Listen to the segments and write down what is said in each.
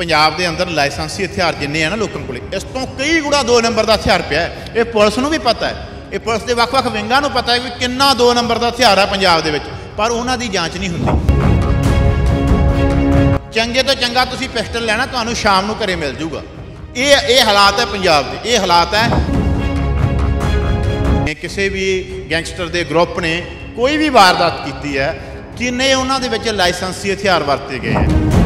ਪੰਜਾਬ ਦੇ ਅੰਦਰ ਲਾਇਸੈਂਸੀ ਹਥਿਆਰ ਜਿੰਨੇ ਆ ਨਾ ਲੋਕਾਂ ਕੋਲੇ ਇਸ ਤੋਂ ਕਈ ਗੁਣਾ 2 ਨੰਬਰ ਦਾ ਹਥਿਆਰ ਪਿਆ ਇਹ ਪੁਲਿਸ ਨੂੰ ਵੀ ਪਤਾ ਹੈ ਇਹ ਪੁਲਿਸ ਦੇ ਵੱਖ-ਵੱਖ ਵਿੰਗਾਂ ਨੂੰ ਪਤਾ ਹੈ ਕਿ ਕਿੰਨਾ 2 ਨੰਬਰ ਦਾ ਹਥਿਆਰ ਹੈ ਪੰਜਾਬ ਦੇ ਵਿੱਚ ਪਰ ਉਹਨਾਂ ਦੀ ਜਾਂਚ ਨਹੀਂ ਹੁੰਦੀ ਚੰਗੇ ਤੋਂ ਚੰਗਾ ਤੁਸੀਂ ਪਿਸਟਲ ਲੈਣਾ ਤੁਹਾਨੂੰ ਸ਼ਾਮ ਨੂੰ ਘਰੇ ਮਿਲ ਜਾਊਗਾ ਇਹ ਇਹ ਹਾਲਾਤ ਹੈ ਪੰਜਾਬ ਦੇ ਇਹ ਹਾਲਾਤ ਹੈ ਕਿਸੇ ਵੀ ਗੈਂਗਸਟਰ ਦੇ ਗਰੁੱਪ ਨੇ ਕੋਈ ਵੀ ਵਾਰਦਾਤ ਕੀਤੀ ਹੈ ਜਿੰਨੇ ਉਹਨਾਂ ਦੇ ਵਿੱਚ ਲਾਇਸੈਂਸੀ ਹਥਿਆਰ ਵਰਤੇ ਗਏ ਹੈ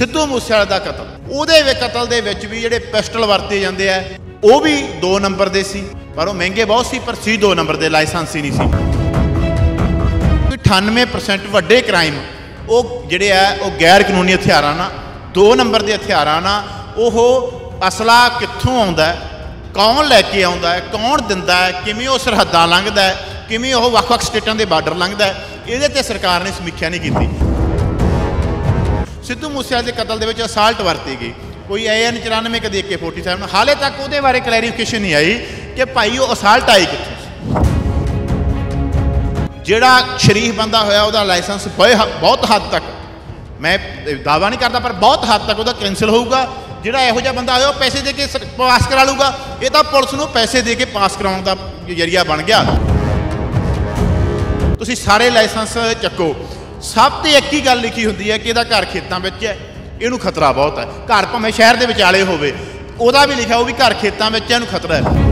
ਸਿੱਧੂ ਮੂਸੇਵਾਲੇ ਦਾ ਕਤਲ ਉਹਦੇ ਵਿੱਚ ਕਤਲ ਦੇ ਵਿੱਚ ਵੀ ਜਿਹੜੇ ਪਿਸਟਲ ਵਰਤੇ ਜਾਂਦੇ ਆ ਉਹ ਵੀ 2 ਨੰਬਰ ਦੇ ਸੀ ਪਰ ਉਹ ਮਹਿੰਗੇ ਬਹੁਤ ਸੀ ਪਰ ਸੀ 2 ਨੰਬਰ ਦੇ ਲਾਇਸੈਂਸ ਹੀ ਨਹੀਂ ਸੀ 98% ਵੱਡੇ ਕ੍ਰਾਈਮ ਉਹ ਜਿਹੜੇ ਆ ਉਹ ਗੈਰ ਕਾਨੂੰਨੀ ਹਥਿਆਰਾਂ ਨਾਲ 2 ਨੰਬਰ ਦੇ ਹਥਿਆਰਾਂ ਨਾਲ ਉਹ ਅਸਲਾ ਕਿੱਥੋਂ ਆਉਂਦਾ ਕੌਣ ਲੈ ਕੇ ਆਉਂਦਾ ਹੈ ਕੌਣ ਦਿੰਦਾ ਹੈ ਕਿਵੇਂ ਉਹ ਸਰਹੱਦਾਂ ਲੰਘਦਾ ਹੈ ਕਿਵੇਂ ਉਹ ਵੱਖ-ਵੱਖ ਸਟੇਟਾਂ ਦੇ ਬਾਰਡਰ ਲੰਘਦਾ ਹੈ ਇਹਦੇ ਤੇ ਸਰਕਾਰ ਨੇ ਸਮੀਖਿਆ ਨਹੀਂ ਕੀਤੀ ਸਿੱਧੂ ਮੂਸੇਵਾਲੇ ਦੇ ਕਤਲ ਦੇ ਵਿੱਚ ਅਸਾਲਟ ਵਰਤੀ ਗਈ ਕੋਈ ਐਨ 94 ਕਦੇ AK47 ਹਾਲੇ ਤੱਕ ਉਹਦੇ ਬਾਰੇ ਕਲੈਰੀਫਿਕੇਸ਼ਨ ਨਹੀਂ ਆਈ ਕਿ ਭਾਈ ਉਹ ਅਸਾਲਟ ਆਈ ਕਿੱਥੇ ਜਿਹੜਾ ਸ਼ਰੀਫ ਬੰਦਾ ਹੋਇਆ ਉਹਦਾ ਲਾਇਸੈਂਸ ਬਹੁਤ ਹੱਦ ਤੱਕ ਮੈਂ ਦਾਵਾ ਨਹੀਂ ਕਰਦਾ ਪਰ ਬਹੁਤ ਹੱਦ ਤੱਕ ਉਹਦਾ ਕੈਨਸਲ ਹੋਊਗਾ ਜਿਹੜਾ ਇਹੋ ਜਿਹਾ ਬੰਦਾ ਹੋਇਆ ਉਹ ਪੈਸੇ ਦੇ ਕੇ ਪਾਸ ਕਰਾ ਲੂਗਾ ਇਹ ਤਾਂ ਪੁਲਿਸ ਨੂੰ ਪੈਸੇ ਦੇ ਕੇ ਪਾਸ ਕਰਾਉਣ ਦਾ ਜਰੀਆ ਬਣ ਗਿਆ ਤੁਸੀਂ ਸਾਰੇ ਲਾਇਸੈਂਸ ਚੱਕੋ ਸਭ ਤੇ ਇੱਕ ਹੀ ਗੱਲ ਲਿਖੀ ਹੁੰਦੀ ਹੈ ਕਿ ਇਹਦਾ ਘਰ ਖੇਤਾਂ ਵਿੱਚ ਹੈ ਇਹਨੂੰ ਖਤਰਾ ਬਹੁਤ ਹੈ ਘਰ ਭਾਵੇਂ ਸ਼ਹਿਰ ਦੇ ਵਿਚਾਲੇ ਹੋਵੇ ਉਹਦਾ ਵੀ ਲਿਖਿਆ ਉਹ ਵੀ ਘਰ ਖੇਤਾਂ ਵਿੱਚ ਇਹਨੂੰ ਖਤਰਾ ਹੈ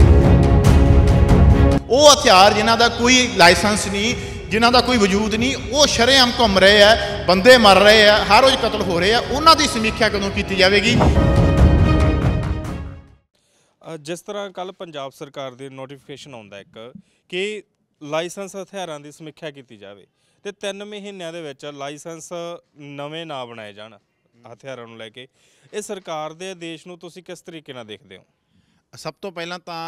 ਉਹ ਹਥਿਆਰ ਜਿਨ੍ਹਾਂ ਦਾ ਕੋਈ ਲਾਇਸੈਂਸ ਨਹੀਂ ਜਿਨ੍ਹਾਂ ਦਾ ਕੋਈ ਵਜੂਦ ਨਹੀਂ ਉਹ ਸ਼ਰੇਆਮ ਘੁੰਮ ਰਹੇ ਆ ਬੰਦੇ ਮਰ ਰਹੇ ਆ ਹਰ ਰੋਜ਼ ਕਤਲ ਹੋ ਰਹੇ ਆ ਉਹਨਾਂ ਦੀ ਸਮੀਖਿਆ ਕਦੋਂ ਕੀਤੀ ਜਾਵੇਗੀ ਜਿਸ ਤਰ੍ਹਾਂ ਕੱਲ ਪੰਜਾਬ ਸਰਕਾਰ ਦੇ ਨੋਟੀਫਿਕੇਸ਼ਨ ਆਉਂਦਾ ਇੱਕ ਕਿ ਲਾਇਸੈਂਸ ਹਥਿਆਰਾਂ ਦੀ ਸਮੀਖਿਆ ਕੀਤੀ ਜਾਵੇ ਤੇ 3 ਮਹੀਨਿਆਂ ਦੇ ਵਿੱਚ ਲਾਇਸੈਂਸ ਨਵੇਂ ਨਾ ਬਣਾਏ ਜਾਣ ਹਥਿਆਰਾਂ ਨੂੰ ਲੈ ਕੇ ਇਹ ਸਰਕਾਰ ਦੇ ਆਦੇਸ਼ ਨੂੰ ਤੁਸੀਂ ਕਿਸ ਤਰੀਕੇ ਨਾਲ ਦੇਖਦੇ ਹੋ ਸਭ ਤੋਂ ਪਹਿਲਾਂ ਤਾਂ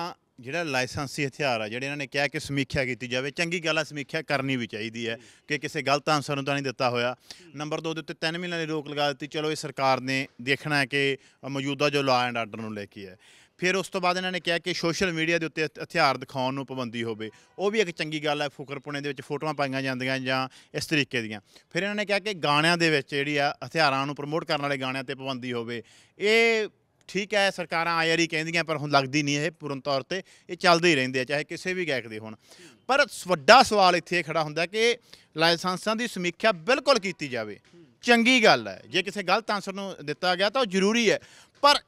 ਜਿਹੜਾ ਲਾਇਸੈਂਸੀ ਹਥਿਆਰ ਆ ਜਿਹੜੇ ਇਹਨਾਂ ਨੇ ਕਿਹਾ ਕਿ ਸਮੀਖਿਆ ਕੀਤੀ ਜਾਵੇ ਚੰਗੀ ਗੱਲ ਆ ਸਮੀਖਿਆ ਕਰਨੀ ਵੀ ਚਾਹੀਦੀ ਹੈ ਕਿ ਕਿਸੇ ਗਲਤ ਆਨਸਰ ਨੂੰ ਤਾਂ ਨਹੀਂ ਦਿੱਤਾ ਹੋਇਆ ਨੰਬਰ 2 ਦੇ ਉੱਤੇ 3 ਮਹੀਨਿਆਂ ਦੀ ਰੋਕ ਲਗਾ ਦਿੱਤੀ ਚਲੋ ਇਹ ਸਰਕਾਰ ਨੇ ਦੇਖਣਾ ਹੈ ਕਿ ਮੌਜੂਦਾ ਜੋ ਲਾਅ ਐਂਡ ਆਰਡਰ ਨੂੰ ਲੈ ਕੇ ਹੈ ਫਿਰ ਉਸ ਤੋਂ ਬਾਅਦ ਇਹਨਾਂ ਨੇ ਕਿਹਾ ਕਿ ਸੋਸ਼ਲ ਮੀਡੀਆ ਦੇ ਉੱਤੇ ਹਥਿਆਰ ਦਿਖਾਉਣ ਨੂੰ ਪਾਬੰਦੀ ਹੋਵੇ ਉਹ ਵੀ ਇੱਕ ਚੰਗੀ ਗੱਲ ਹੈ ਫੁਕਰਪੁਣੇ ਦੇ ਵਿੱਚ ਫੋਟੋਆਂ ਪਾਈਆਂ ਜਾਂਦੀਆਂ ਜਾਂ ਇਸ ਤਰੀਕੇ ਦੀਆਂ ਫਿਰ ਇਹਨਾਂ ਨੇ ਕਿਹਾ ਕਿ ਗਾਣਿਆਂ ਦੇ ਵਿੱਚ ਜਿਹੜੀ ਆ ਹਥਿਆਰਾਂ ਨੂੰ ਪ੍ਰਮੋਟ ਕਰਨ ਵਾਲੇ ਗਾਣਿਆਂ ਤੇ ਪਾਬੰਦੀ ਹੋਵੇ ਇਹ ਠੀਕ ਹੈ ਸਰਕਾਰਾਂ ਆਇਆਰੀ ਕਹਿੰਦੀਆਂ ਪਰ ਹੁਣ ਲੱਗਦੀ ਨਹੀਂ ਇਹ ਪੂਰਨ ਤੌਰ ਤੇ ਇਹ ਚੱਲਦੇ ਹੀ ਰਹਿੰਦੇ ਆ ਚਾਹੇ ਕਿਸੇ ਵੀ ਗਾਇਕ ਦੇ ਹੋਣ ਪਰ ਵੱਡਾ ਸਵਾਲ ਇੱਥੇ ਖੜਾ ਹੁੰਦਾ ਕਿ ਲਾਇਸੈਂਸਾਂ ਦੀ ਸਮੀਖਿਆ ਬਿਲਕੁਲ ਕੀਤੀ ਜਾਵੇ ਚੰਗੀ ਗੱਲ ਹੈ ਜੇ ਕਿਸੇ ਗਲਤ ਆਨਸਰ ਨੂੰ ਦਿੱਤਾ ਗਿਆ ਤਾਂ ਉਹ ਜ਼ਰੂਰੀ ਹੈ ਪਰ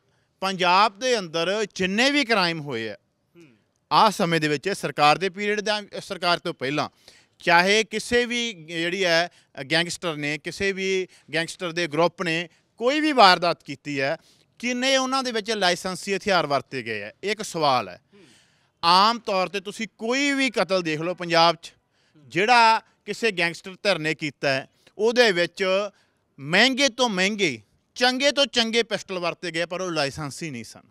ਪੰਜਾਬ ਦੇ ਅੰਦਰ ਜਿੰਨੇ ਵੀ ਕ੍ਰਾਈਮ ਹੋਏ ਆ ਆ ਸਮੇਂ ਦੇ ਵਿੱਚ ਸਰਕਾਰ ਦੇ ਪੀਰੀਅਡ ਦਾ ਸਰਕਾਰ ਤੋਂ ਪਹਿਲਾਂ ਚਾਹੇ ਕਿਸੇ ਵੀ ਜਿਹੜੀ ਹੈ ਗੈਂਗਸਟਰ ਨੇ ਕਿਸੇ ਵੀ ਗੈਂਗਸਟਰ ਦੇ ਗਰੁੱਪ ਨੇ ਕੋਈ ਵੀ ਵਾਰਦਾਤ ਕੀਤੀ ਹੈ ਕਿੰਨੇ ਉਹਨਾਂ ਦੇ ਵਿੱਚ ਲਾਇਸੈਂਸੀ ਹਥਿਆਰ ਵਰਤੇ ਗਏ ਆ ਇਹ ਇੱਕ ਸਵਾਲ ਹੈ ਆਮ ਤੌਰ ਤੇ ਤੁਸੀਂ ਕੋਈ ਵੀ ਕਤਲ ਦੇਖ ਲਓ ਪੰਜਾਬ 'ਚ ਜਿਹੜਾ ਕਿਸੇ ਗੈਂਗਸਟਰ ਧਰਨੇ ਕੀਤਾ ਉਹਦੇ ਵਿੱਚ ਮਹਿੰਗੇ ਤੋਂ ਮਹਿੰਗੇ ਚੰਗੇ ਤੋਂ ਚੰਗੇ ਪਿਸਟਲ ਵਰਤੇ ਗਏ ਪਰ ਉਹ ਲਾਇਸੈਂਸੀ ਨਹੀਂ ਸਨ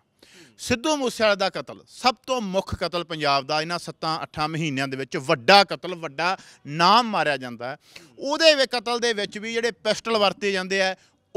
ਸਿੱਧੂ ਮੂਸੇਵਾਲਾ ਦਾ ਕਤਲ ਸਭ ਤੋਂ ਮੁੱਖ ਕਤਲ ਪੰਜਾਬ ਦਾ ਇਹਨਾਂ 7-8 ਮਹੀਨਿਆਂ ਦੇ ਵਿੱਚ ਵੱਡਾ ਕਤਲ ਵੱਡਾ ਨਾਮ ਮਾਰਿਆ ਜਾਂਦਾ ਉਹਦੇ ਵਿੱਚ ਕਤਲ ਦੇ ਵਿੱਚ ਵੀ ਜਿਹੜੇ ਪਿਸਟਲ ਵਰਤੇ ਜਾਂਦੇ ਆ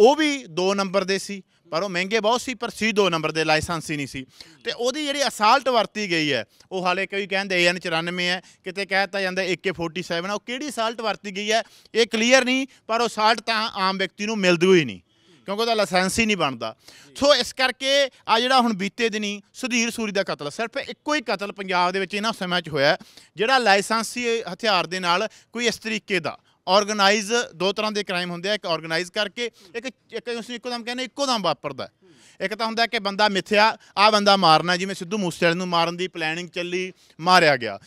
ਉਹ ਵੀ 2 ਨੰਬਰ ਦੇ ਸੀ ਪਰ ਉਹ ਮਹਿੰਗੇ ਬਹੁਤ ਸੀ ਪਰ ਸੀ 2 ਨੰਬਰ ਦੇ ਲਾਇਸੈਂਸ ਹੀ ਨਹੀਂ ਸੀ ਤੇ ਉਹਦੀ ਜਿਹੜੀ ਅਸਾਲਟ ਵਰਤੀ ਗਈ ਹੈ ਉਹ ਹਾਲੇ ਕੋਈ ਕਹਿੰਦੇ AN 94 ਹੈ ਕਿਤੇ ਕਹਿਤਾ ਜਾਂਦਾ AK47 ਉਹ ਕਿਹੜੀ ਅਸਾਲਟ ਵਰਤੀ ਗਈ ਹੈ ਇਹ ਕਲੀਅਰ ਨਹੀਂ ਪਰ ਉਹ ਅਸਾਲਟ ਤਾਂ ਆਮ ਵਿਅਕਤੀ ਨੂੰ ਮਿਲਦੀ ਹੀ ਨਹੀਂ ਕਿਉਂਕਿ ਉਹਦਾ ਲਾਇਸੈਂਸ ਹੀ ਨਹੀਂ ਬਣਦਾ ਸੋ ਇਸ ਕਰਕੇ ਆ ਜਿਹੜਾ ਹੁਣ ਬੀਤੇ ਦਿਨੀ ਸੁਧੀਰ ਸੂਰੀ ਦਾ ਕਤਲ ਸਿਰਫ ਇੱਕੋ ਹੀ ਕਤਲ ਪੰਜਾਬ ਦੇ ਵਿੱਚ ਇਹਨਾਂ ਸਮਾਂ 'ਚ ਹੋਇਆ ਜਿਹੜਾ ਲਾਇਸੈਂਸੀ ਹਥਿਆਰ ਦੇ ਨਾਲ ਕੋਈ ਇਸ ਤਰੀਕੇ ਦਾ ਆਰਗੇਨਾਈਜ਼ ਦੋ ਤਰ੍ਹਾਂ ਦੇ ਕ੍ਰਾਈਮ ਹੁੰਦੇ ਆ ਇੱਕ ਆਰਗੇਨਾਈਜ਼ ਕਰਕੇ ਇੱਕ ਇੱਕ ਉਸ ਨੂੰ ਦਮ ਕਹਿੰਦੇ ਇੱਕੋ ਦਮ ਵਾਪਰਦਾ ਇੱਕ ਤਾਂ ਹੁੰਦਾ ਕਿ ਬੰਦਾ ਮਿੱਥਿਆ ਆ ਬੰਦਾ ਮਾਰਨਾ ਜਿਵੇਂ ਸਿੱਧੂ ਮੂਸੇਵਾਲੇ ਨੂੰ ਮਾਰਨ ਦੀ ਪਲੈਨਿੰਗ ਚੱਲੀ ਮਾਰਿਆ ਗਿਆ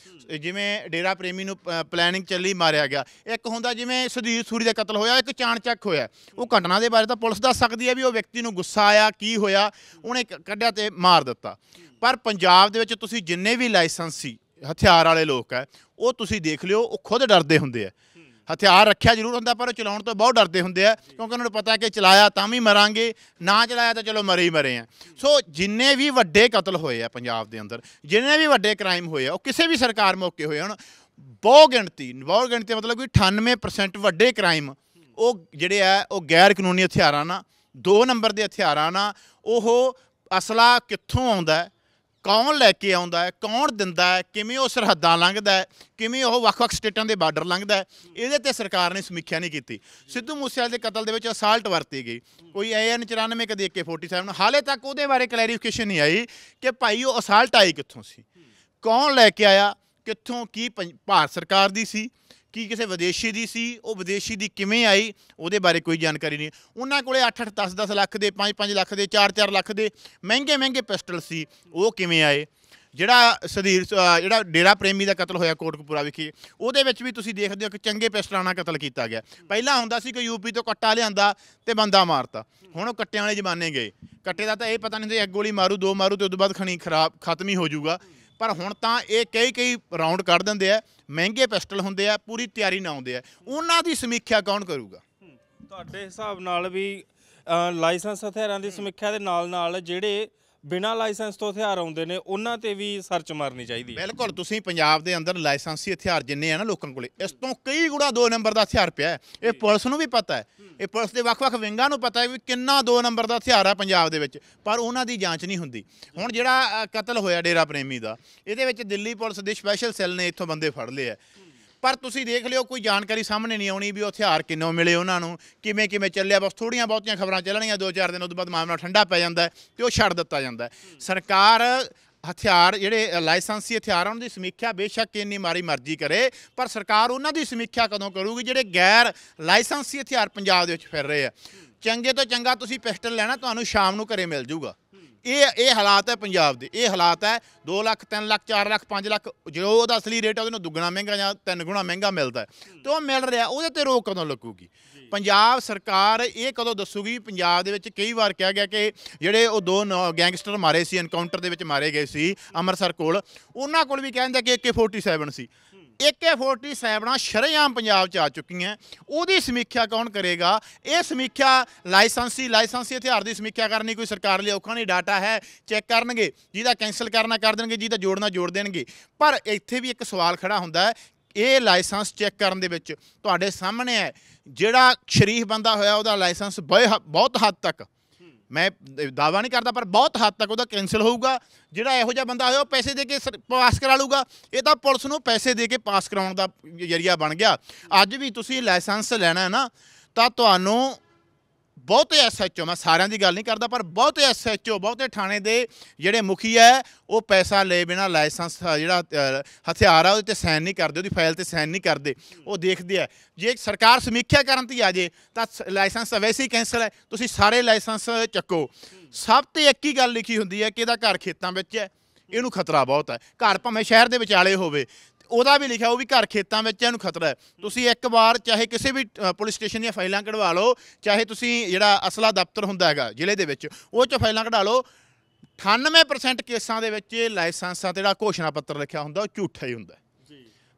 ਜਿਵੇਂ ਡੇਰਾ ਪ੍ਰੇਮੀ ਨੂੰ ਪਲੈਨਿੰਗ ਚੱਲੀ ਮਾਰਿਆ ਗਿਆ ਇੱਕ ਹੁੰਦਾ ਜਿਵੇਂ ਸੁਧੀਰ ਸੂਰੀ ਦਾ ਕਤਲ ਹੋਇਆ ਇੱਕ ਚਾਣਚੱਕ ਹੋਇਆ ਉਹ ਘਟਨਾ ਦੇ ਬਾਰੇ ਤਾਂ ਪੁਲਿਸ ਦੱਸ ਸਕਦੀ ਹੈ ਵੀ ਉਹ ਵਿਅਕਤੀ ਨੂੰ ਗੁੱਸਾ ਆਇਆ ਕੀ ਹੋਇਆ ਉਹਨੇ ਕੱਢਿਆ ਤੇ ਮਾਰ ਦਿੱਤਾ ਪਰ ਪੰਜਾਬ ਦੇ ਵਿੱਚ ਤੁਸੀਂ ਜਿੰਨੇ ਵੀ ਲਾਇਸੈਂਸੀ ਹਥਿਆਰ ਵਾਲੇ ਲੋਕ ਹੈ ਉਹ ਤੁਸੀਂ ਦੇਖ ਲਿਓ ਉਹ ਖੁਦ ਡਰਦੇ ਹੁੰਦੇ ਆ ਹਥਿਆਰ ਰੱਖਿਆ ਜ਼ਰੂਰ ਹੁੰਦਾ ਪਰ ਉਹ ਚਲਾਉਣ ਤੋਂ ਬਹੁਤ ਡਰਦੇ ਹੁੰਦੇ ਆ ਕਿਉਂਕਿ ਉਹਨਾਂ ਨੂੰ ਪਤਾ ਕਿ ਚਲਾਇਆ ਤਾਂ ਵੀ ਮਰਾਂਗੇ ਨਾ ਚਲਾਇਆ ਤਾਂ ਚਲੋ ਮਰੇ ਹੀ ਮਰੇ ਆ ਸੋ ਜਿੰਨੇ ਵੀ ਵੱਡੇ ਕਤਲ ਹੋਏ ਆ ਪੰਜਾਬ ਦੇ ਅੰਦਰ ਜਿੰਨੇ ਵੀ ਵੱਡੇ ਕ੍ਰਾਈਮ ਹੋਏ ਆ ਉਹ ਕਿਸੇ ਵੀ ਸਰਕਾਰ ਮੌਕੇ ਹੋਏ ਹਨ ਬਹੁ ਗਿਣਤੀ ਬਹੁ ਗਿਣਤੀ ਮਤਲਬ ਕਿ 98% ਵੱਡੇ ਕ੍ਰਾਈਮ ਉਹ ਜਿਹੜੇ ਆ ਉਹ ਗੈਰ ਕਾਨੂੰਨੀ ਹਥਿਆਰਾਂ ਨਾਲ ਦੋ ਨੰਬਰ ਦੇ ਹਥਿਆਰਾਂ ਨਾਲ ਉਹ ਅਸਲਾ ਕਿੱਥੋਂ ਆਉਂਦਾ ਕੌਣ ਲੈ ਕੇ ਆਉਂਦਾ ਹੈ ਕੌਣ ਦਿੰਦਾ ਹੈ ਕਿਵੇਂ ਉਹ ਸਰਹੱਦਾਂ ਲੰਘਦਾ ਹੈ ਕਿਵੇਂ ਉਹ ਵੱਖ-ਵੱਖ ਸਟੇਟਾਂ ਦੇ ਬਾਰਡਰ ਲੰਘਦਾ ਹੈ ਇਹਦੇ ਤੇ ਸਰਕਾਰ ਨੇ ਸਮੀਖਿਆ ਨਹੀਂ ਕੀਤੀ ਸਿੱਧੂ ਮੂਸੇਵਾਲੇ ਦੇ ਕਤਲ ਦੇ ਵਿੱਚ ਅਸਾਲਟ ਵਰਤੀ ਗਈ ਕੋਈ AN 94 ਕਦੇ AK47 ਹਾਲੇ ਤੱਕ ਉਹਦੇ ਬਾਰੇ ਕਲੈਰੀਫਿਕੇਸ਼ਨ ਨਹੀਂ ਆਈ ਕਿ ਭਾਈ ਉਹ ਅਸਾਲਟ ਆਈ ਕਿੱਥੋਂ ਸੀ ਕੌਣ ਲੈ ਕੇ ਆਇਆ ਕਿੱਥੋਂ ਕੀ ਭਾਰਤ ਸਰਕਾਰ ਦੀ ਸੀ ਕੀ ਕਿਸੇ ਵਿਦੇਸ਼ੀ ਦੀ ਸੀ ਉਹ ਵਿਦੇਸ਼ੀ ਦੀ ਕਿਵੇਂ ਆਈ ਉਹਦੇ ਬਾਰੇ ਕੋਈ ਜਾਣਕਾਰੀ ਨਹੀਂ ਉਹਨਾਂ ਕੋਲੇ 8-8 10-10 ਲੱਖ ਦੇ 5-5 ਲੱਖ ਦੇ 4-4 ਲੱਖ ਦੇ ਮਹਿੰਗੇ ਮਹਿੰਗੇ ਪਿਸਟਲ ਸੀ ਉਹ ਕਿਵੇਂ ਆਏ ਜਿਹੜਾ ਸਦੀਰ ਜਿਹੜਾ ਡੇਰਾ ਪ੍ਰੇਮੀ ਦਾ ਕਤਲ ਹੋਇਆ ਕੋਟਕਪੂਰਾ ਵਿਖੇ ਉਹਦੇ ਵਿੱਚ ਵੀ ਤੁਸੀਂ ਦੇਖਦੇ ਹੋ ਕਿ ਚੰਗੇ ਪਿਸਟਲਾਂ ਨਾਲ ਕਤਲ ਕੀਤਾ ਗਿਆ ਪਹਿਲਾਂ ਹੁੰਦਾ ਸੀ ਕਿ ਯੂਪੀ ਤੋਂ ਕੱਟਾ ਲਿਆਂਦਾ ਤੇ ਬੰਦਾ ਮਾਰਤਾ ਹੁਣ ਉਹ ਕੱਟਿਆਂ ਵਾਲੇ ਜ਼ਮਾਨੇ ਗਏ ਕੱਟੇ ਦਾ ਤਾਂ ਇਹ ਪਤਾ ਨਹੀਂ ਹੁੰਦਾ ਇੱਕ ਗੋਲੀ ਮਾਰੂ ਦੋ ਮਾਰੂ ਤੇ ਉਸ ਤੋਂ ਬਾਅਦ ਖਣੀ ਖਰਾਬ ਖਤਮ ਹੀ ਹੋ ਜਾਊਗਾ ਪਰ ਹੁਣ ਤਾਂ ਇਹ ਕਈ ਕਈ ਰਾਉਂਡ ਕੱਢ ਦਿੰਦੇ ਆ ਮਹਿੰਗੇ ਪਿਸਟਲ ਹੁੰਦੇ ਆ ਪੂਰੀ ਤਿਆਰੀ ਨਾ ਆਉਂਦੇ ਆ ਉਹਨਾਂ ਦੀ ਸਮੀਖਿਆ ਕੌਣ ਕਰੂਗਾ ਤੁਹਾਡੇ ਹਿਸਾਬ ਨਾਲ ਵੀ ਲਾਇਸੈਂਸ ਹਥਿਆਰਾਂ ਦੀ ਸਮੀਖਿਆ ਦੇ ਨਾਲ ਨਾਲ ਜਿਹੜੇ ਬਿਨਾ ਲਾਇਸੈਂਸ ਤੋਂ ਹਥਿਆਰ ਆਉਂਦੇ ਨੇ ਉਹਨਾਂ ਤੇ ਵੀ ਸਰਚ ਮਾਰਨੀ ਚਾਹੀਦੀ ਹੈ ਬਿਲਕੁਲ ਤੁਸੀਂ ਪੰਜਾਬ ਦੇ ਅੰਦਰ ਲਾਇਸੈਂਸੀ ਹਥਿਆਰ ਜਿੰਨੇ ਆ ਨਾ ਲੋਕਾਂ ਕੋਲੇ ਇਸ ਤੋਂ ਕਈ ਗੁਣਾ 2 ਨੰਬਰ ਦਾ ਹਥਿਆਰ ਪਿਆ ਇਹ ਪੁਲਿਸ ਨੂੰ ਵੀ ਪਤਾ ਹੈ ਇਹ ਪੁਲਿਸ ਦੇ ਵੱਖ-ਵੱਖ ਵਿੰਗਾਂ ਨੂੰ ਪਤਾ ਹੈ ਵੀ ਕਿੰਨਾ 2 ਨੰਬਰ ਦਾ ਹਥਿਆਰ ਆ ਪੰਜਾਬ ਦੇ ਵਿੱਚ ਪਰ ਉਹਨਾਂ ਦੀ ਜਾਂਚ ਨਹੀਂ ਹੁੰਦੀ ਹੁਣ ਜਿਹੜਾ ਕਤਲ ਹੋਇਆ ਡੇਰਾ ਪ੍ਰੇਮੀ ਦਾ ਇਹਦੇ ਵਿੱਚ ਦਿੱਲੀ ਪੁਲਿਸ ਦੇ ਸਪੈਸ਼ਲ ਸੈੱਲ ਨੇ ਇੱਥੋਂ ਬੰਦੇ ਫੜ ਲਏ ਆ ਪਰ ਤੁਸੀਂ ਦੇਖ ਲਿਓ ਕੋਈ ਜਾਣਕਾਰੀ ਸਾਹਮਣੇ ਨਹੀਂ ਆਉਣੀ ਵੀ ਉਹ ਹਥਿਆਰ ਕਿੰਨੋਂ ਮਿਲੇ ਉਹਨਾਂ ਨੂੰ ਕਿਵੇਂ ਕਿਵੇਂ ਚੱਲਿਆ ਬਸ ਥੋੜੀਆਂ ਬਹੁਤੀਆਂ ਖਬਰਾਂ ਚੱਲਣੀਆਂ ਦੋ ਚਾਰ ਦਿਨ ਉਦੋਂ ਬਾਅਦ ਮਾਮਲਾ ਠੰਡਾ ਪੈ ਜਾਂਦਾ ਤੇ ਉਹ ਛੱਡ ਦਿੱਤਾ ਜਾਂਦਾ ਸਰਕਾਰ ਹਥਿਆਰ ਜਿਹੜੇ ਲਾਇਸੈਂਸੀ ਹਥਿਆਰ ਉਹਨਾਂ ਦੀ ਸਮੀਖਿਆ ਬੇਸ਼ੱਕ ਇੰਨੀ ਮਾਰੀ ਮਰਜ਼ੀ ਕਰੇ ਪਰ ਸਰਕਾਰ ਉਹਨਾਂ ਦੀ ਸਮੀਖਿਆ ਕਦੋਂ ਕਰੂਗੀ ਜਿਹੜੇ ਗੈਰ ਲਾਇਸੈਂਸੀ ਹਥਿਆਰ ਪੰਜਾਬ ਦੇ ਵਿੱਚ ਫਿਰ ਰਹੇ ਆ ਚੰਗੇ ਤੋਂ ਚੰਗਾ ਤੁਸੀਂ ਪਿਸਟਲ ਲੈਣਾ ਤੁਹਾਨੂੰ ਸ਼ਾਮ ਨੂੰ ਘਰੇ ਮਿਲ ਜਾਊਗਾ ਇਹ ਇਹ ਹਾਲਾਤ ਹੈ ਪੰਜਾਬ ਦੇ ਇਹ ਹਾਲਾਤ ਹੈ 2 ਲੱਖ 3 ਲੱਖ 4 ਲੱਖ 5 ਲੱਖ ਜੋ ਉਹਦਾ ਅਸਲੀ ਰੇਟ ਹੈ ਉਹਦੇ ਨੂੰ ਦੁੱਗਣਾ ਮਹਿੰਗਾ ਜਾਂ ਤਿੰਨ ਗੁਣਾ ਮਹਿੰਗਾ ਮਿਲਦਾ ਤੇ ਉਹ ਮਿਲ ਰਿਹਾ ਉਹਦੇ ਤੇ ਰੋਕ ਕਦੋਂ ਲੱਗੂਗੀ ਪੰਜਾਬ ਸਰਕਾਰ ਇਹ ਕਦੋਂ ਦੱਸੂਗੀ ਪੰਜਾਬ ਦੇ ਵਿੱਚ ਕਈ ਵਾਰ ਕਿਹਾ ਗਿਆ ਕਿ ਜਿਹੜੇ ਉਹ ਦੋ ਗੈਂਗਸਟਰ ਮਾਰੇ ਸੀ ਐਨਕਾਊਂਟਰ ਦੇ ਵਿੱਚ ਮਾਰੇ ਗਏ ਸੀ ਅੰਮ੍ਰਿਤਸਰ ਕੋਲ ਉਹਨਾਂ ਕੋਲ ਵੀ ਕਹਿੰਦੇ ਕਿ AK47 ਸੀ AK47 ਸ਼ਰੇਆਮ ਪੰਜਾਬ 'ਚ ਆ ਚੁੱਕੀਆਂ ਉਹਦੀ ਸਮੀਖਿਆ ਕੌਣ ਕਰੇਗਾ ਇਹ ਸਮੀਖਿਆ ਲਾਇਸੈਂਸੀ ਲਾਇਸੈਂਸੀ ਹਥਿਆਰ ਦੀ ਸਮੀਖਿਆ ਕਰਨੀ ਕੋਈ ਸਰਕਾਰ ਲਈ ਔਖਾ ਨਹੀਂ ਡਾਟਾ ਹੈ ਚੈੱਕ ਕਰਨਗੇ ਜਿਹਦਾ ਕੈਨਸਲ ਕਰਨਾ ਕਰ ਦੇਣਗੇ ਜਿਹਦਾ ਜੋੜਨਾ ਜੋੜ ਦੇਣਗੇ ਪਰ ਇੱਥੇ ਵੀ ਇੱਕ ਸਵਾਲ ਖੜਾ ਹੁੰਦਾ ਹੈ ਇਹ ਲਾਇਸੈਂਸ ਚੈੱਕ ਕਰਨ ਦੇ ਵਿੱਚ ਤੁਹਾਡੇ ਸਾਹਮਣੇ ਹੈ ਜਿਹੜਾ ਸ਼ਰੀਫ ਬੰਦਾ ਹੋਇਆ ਉਹਦਾ ਲਾਇਸੈਂਸ ਬਹੁਤ ਹੱਦ ਤੱਕ ਮੈਂ ਦਾਵਾ ਨਹੀਂ ਕਰਦਾ ਪਰ ਬਹੁਤ ਹੱਦ ਤੱਕ ਉਹਦਾ ਕੈਨਸਲ ਹੋਊਗਾ ਜਿਹੜਾ ਇਹੋ ਜਿਹਾ ਬੰਦਾ ਹੋਇਆ ਉਹ ਪੈਸੇ ਦੇ ਕੇ ਪਾਸ ਕਰਾ ਲੂਗਾ ਇਹ ਤਾਂ ਪੁਲਿਸ ਨੂੰ ਪੈਸੇ ਦੇ ਕੇ ਪਾਸ ਕਰਾਉਣ ਦਾ ਜਰੀਆ ਬਣ ਗਿਆ ਅੱਜ ਵੀ ਤੁਸੀਂ ਲਾਇਸੈਂਸ ਲੈਣਾ ਹੈ ਨਾ ਤਾਂ ਤੁਹਾਨੂੰ ਬਹੁਤੇ ਐਸਐਚਓ ਮੈਂ ਸਾਰਿਆਂ ਦੀ ਗੱਲ ਨਹੀਂ ਕਰਦਾ ਪਰ ਬਹੁਤੇ ਐਸਐਚਓ ਬਹੁਤੇ ਥਾਣੇ ਦੇ ਜਿਹੜੇ ਮੁਖੀ ਹੈ ਉਹ ਪੈਸਾ ਲੈ ਬਿਨਾ ਲਾਇਸੈਂਸ ਜਿਹੜਾ ਹਥਿਆਰ ਆ ਉਹਦੇ ਤੇ ਸਾਈਨ ਨਹੀਂ ਕਰਦੇ ਉਹਦੀ ਫਾਈਲ ਤੇ ਸਾਈਨ ਨਹੀਂ ਕਰਦੇ ਉਹ ਦੇਖਦੇ ਆ ਜੇ ਸਰਕਾਰ ਸਮੀਖਿਆ ਕਰਨ ਤੇ ਆ ਜੇ ਤਾਂ ਲਾਇਸੈਂਸ ਵੈਸੇ ਹੀ ਕੈਨਸਲ ਹੈ ਤੁਸੀਂ ਸਾਰੇ ਲਾਇਸੈਂਸ ਚੱਕੋ ਸਭ ਤੇ ਇੱਕ ਹੀ ਗੱਲ ਲਿਖੀ ਹੁੰਦੀ ਹੈ ਕਿ ਇਹਦਾ ਘਰ ਖੇਤਾਂ ਵਿੱਚ ਹੈ ਇਹਨੂੰ ਖਤਰਾ ਬਹੁਤ ਹੈ ਘਰ ਭਾਵੇਂ ਸ਼ਹਿਰ ਦੇ ਵਿਚਾਲੇ ਹੋਵੇ ਉਹਦਾ ਵੀ ਲਿਖਿਆ ਉਹ ਵੀ ਘਰ ਖੇਤਾਂ ਵਿੱਚ ਇਹਨੂੰ ਖਤਰਾ ਹੈ ਤੁਸੀਂ ਇੱਕ ਵਾਰ ਚਾਹੇ ਕਿਸੇ ਵੀ ਪੁਲਿਸ ਸਟੇਸ਼ਨ ਦੀਆਂ ਫਾਈਲਾਂ ਕਢਵਾ ਲਓ ਚਾਹੇ ਤੁਸੀਂ ਜਿਹੜਾ ਅਸਲਾ ਦਫ਼ਤਰ ਹੁੰਦਾ ਹੈਗਾ ਜ਼ਿਲ੍ਹੇ ਦੇ ਵਿੱਚ ਉਹ ਚ ਫਾਈਲਾਂ ਕਢਾ ਲਓ 98% ਕੇਸਾਂ ਦੇ ਵਿੱਚ ਲਾਇਸੈਂਸਾਂ ਤੇ ਜਿਹੜਾ ਘੋਸ਼ਣਾ ਪੱਤਰ ਲਿਖਿਆ ਹੁੰਦਾ ਉਹ ਝੂਠਾ ਹੀ ਹੁੰਦਾ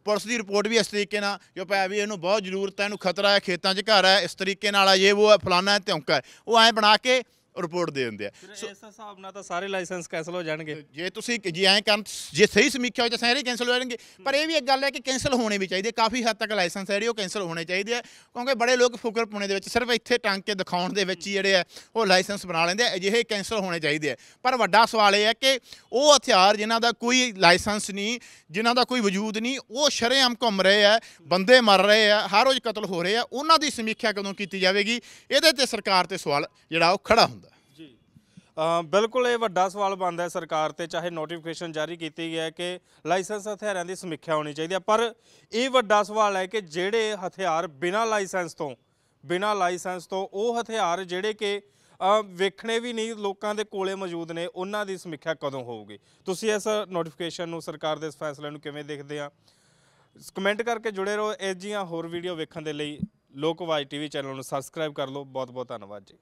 ਪੁਲਿਸ ਦੀ ਰਿਪੋਰਟ ਵੀ ਇਸ ਤਰੀਕੇ ਨਾਲ ਜੋ ਪਿਆ ਵੀ ਇਹਨੂੰ ਬਹੁਤ ਜ਼ਰੂਰਤ ਹੈ ਇਹਨੂੰ ਖਤਰਾ ਹੈ ਖੇਤਾਂ 'ਚ ਘਰ ਹੈ ਇਸ ਤਰੀਕੇ ਨਾਲ ਆ ਇਹ ਉਹ ਹੈ ਹੈ ਧੌਂਕਾ ਹੈ ਉਹ ਐ ਬਣਾ ਕੇ ਰਿਪੋਰਟ ਦੇ ਦਿੰਦੇ ਆ ਇਸ ਹਿਸਾਬ ਨਾਲ ਤਾਂ ਸਾਰੇ ਲਾਇਸੈਂਸ ਕੈਨਸਲ ਹੋ ਜਾਣਗੇ ਜੇ ਤੁਸੀਂ ਜੇ ਐਂ ਕੰਮ ਜੇ ਸਹੀ ਸਮੀਖਿਆ ਹੋਈ ਤਾਂ ਸਾਰੇ ਕੈਨਸਲ ਹੋ ਜਾਣਗੇ ਪਰ ਇਹ ਵੀ ਇੱਕ ਗੱਲ ਹੈ ਕਿ ਕੈਨਸਲ ਹੋਣੇ ਵੀ ਚਾਹੀਦੇ ਕਾਫੀ ਹੱਦ ਤੱਕ ਲਾਇਸੈਂਸ ਜਿਹੜੇ ਉਹ ਕੈਨਸਲ ਹੋਣੇ ਚਾਹੀਦੇ ਆ ਕਿਉਂਕਿ ਬੜੇ ਲੋਕ ਫੁਕਰ ਪੁਣੇ ਦੇ ਵਿੱਚ ਸਿਰਫ ਇੱਥੇ ਟੰਗ ਕੇ ਦਿਖਾਉਣ ਦੇ ਵਿੱਚ ਹੀ ਜਿਹੜੇ ਆ ਉਹ ਲਾਇਸੈਂਸ ਬਣਾ ਲੈਂਦੇ ਆ ਅਜਿਹੇ ਕੈਨਸਲ ਹੋਣੇ ਚਾਹੀਦੇ ਆ ਪਰ ਵੱਡਾ ਸਵਾਲ ਇਹ ਹੈ ਕਿ ਉਹ ਹਥਿਆਰ ਜਿਨ੍ਹਾਂ ਦਾ ਕੋਈ ਲਾਇਸੈਂਸ ਨਹੀਂ ਜਿਨ੍ਹਾਂ ਦਾ ਕੋਈ ਵਜੂਦ ਨਹੀਂ ਉਹ ਸ਼ਰੇਆਮ ਘੁੰਮ ਰਹੇ ਆ ਬੰਦੇ ਮਰ ਰਹੇ ਆ ਹਰ ਰੋਜ਼ ਕਤਲ ਹੋ ਰਹੇ ਆ ਉਹਨਾਂ ਦੀ ਸਮੀਖਿਆ ਕਦੋਂ ਕੀਤੀ ਜਾਵੇਗੀ ਇਹਦੇ ਤੇ ਸਰਕਾਰ ਤੇ ਸਵਾਲ ਜਿਹੜਾ ਉਹ ਖੜਾ ਹੁੰਦਾ ਬਿਲਕੁਲ ਇਹ ਵੱਡਾ ਸਵਾਲ ਬਣਦਾ ਹੈ ਸਰਕਾਰ ਤੇ ਚਾਹੇ ਨੋਟੀਫਿਕੇਸ਼ਨ ਜਾਰੀ ਕੀਤੀ ਗਿਆ ਹੈ ਕਿ ਲਾਇਸੈਂਸ ਹਥਿਆਰਾਂ ਦੀ ਸਮੀਖਿਆ ਹੋਣੀ ਚਾਹੀਦੀ ਹੈ ਪਰ ਇਹ ਵੱਡਾ ਸਵਾਲ ਹੈ ਕਿ ਜਿਹੜੇ ਹਥਿਆਰ ਬਿਨਾਂ ਲਾਇਸੈਂਸ ਤੋਂ ਬਿਨਾਂ ਲਾਇਸੈਂਸ ਤੋਂ ਉਹ ਹਥਿਆਰ ਜਿਹੜੇ ਕਿ ਵੇਖਣੇ ਵੀ ਨਹੀਂ ਲੋਕਾਂ ਦੇ ਕੋਲੇ ਮੌਜੂਦ ਨੇ ਉਹਨਾਂ ਦੀ ਸਮੀਖਿਆ ਕਦੋਂ ਹੋਊਗੀ ਤੁਸੀਂ ਇਸ ਨੋਟੀਫਿਕੇਸ਼ਨ ਨੂੰ ਸਰਕਾਰ ਦੇ ਇਸ ਫੈਸਲੇ ਨੂੰ ਕਿਵੇਂ ਦੇਖਦੇ ਆ ਕਮੈਂਟ ਕਰਕੇ ਜੁੜੇ ਰਹੋ ਇਸ ਜੀਆਂ ਹੋਰ ਵੀਡੀਓ ਵੇਖਣ ਦੇ ਲਈ ਲੋਕ ਵਾਈ ਟੀਵੀ ਚੈਨਲ ਨੂੰ ਸਬਸਕ੍ਰਾਈਬ ਕਰ ਲਓ ਬਹੁਤ ਬਹੁਤ ਧੰਨਵਾਦ ਜੀ